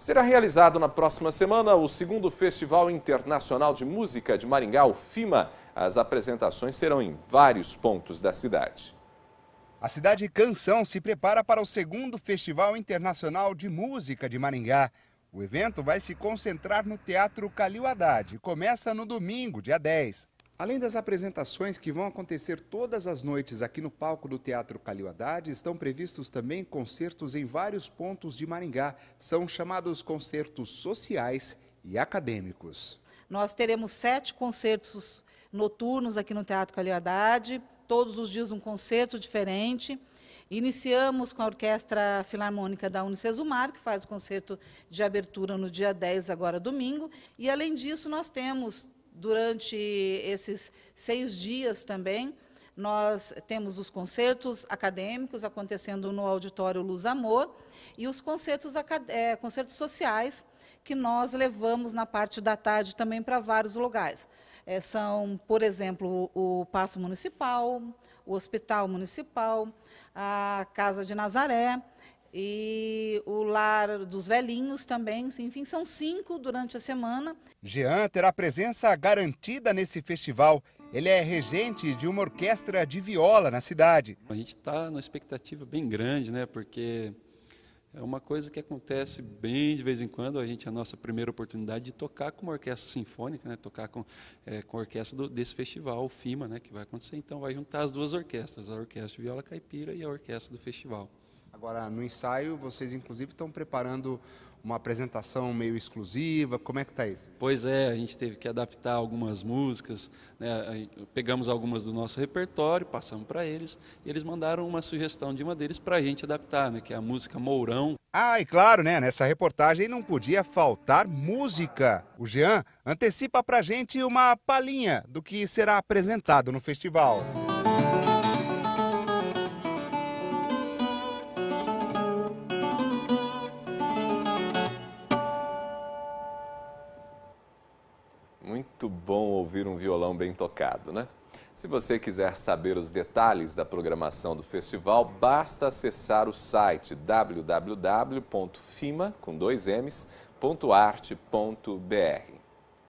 Será realizado na próxima semana o segundo Festival Internacional de Música de Maringá, o FIMA. As apresentações serão em vários pontos da cidade. A cidade Canção se prepara para o segundo Festival Internacional de Música de Maringá. O evento vai se concentrar no Teatro Calil Haddad e começa no domingo, dia 10. Além das apresentações que vão acontecer todas as noites aqui no palco do Teatro Calil Haddad, estão previstos também concertos em vários pontos de Maringá. São chamados concertos sociais e acadêmicos. Nós teremos sete concertos noturnos aqui no Teatro Calil Haddad, todos os dias um concerto diferente. Iniciamos com a Orquestra Filarmônica da Unicesumar, que faz o concerto de abertura no dia 10, agora domingo. E, além disso, nós temos durante esses seis dias também, nós temos os concertos acadêmicos acontecendo no auditório Luz Amor e os concertos, é, concertos sociais que nós levamos na parte da tarde também para vários lugares. É, são, por exemplo, o, o Passo Municipal, o Hospital Municipal, a Casa de Nazaré, e o Lar dos Velhinhos também, enfim, são cinco durante a semana. Jean terá presença garantida nesse festival. Ele é regente de uma orquestra de viola na cidade. A gente está numa expectativa bem grande, né? Porque é uma coisa que acontece bem de vez em quando. A gente a nossa primeira oportunidade de tocar com uma orquestra sinfônica, né? Tocar com, é, com a orquestra do, desse festival, o FIMA, né? Que vai acontecer. Então vai juntar as duas orquestras, a orquestra de viola caipira e a orquestra do festival. Agora, no ensaio, vocês inclusive estão preparando uma apresentação meio exclusiva, como é que está isso? Pois é, a gente teve que adaptar algumas músicas, né? pegamos algumas do nosso repertório, passamos para eles, e eles mandaram uma sugestão de uma deles para a gente adaptar, né? que é a música Mourão. Ah, e claro, né? nessa reportagem não podia faltar música. O Jean antecipa para a gente uma palhinha do que será apresentado no festival. muito bom ouvir um violão bem tocado, né? Se você quiser saber os detalhes da programação do festival, basta acessar o site www.fima.arte.br.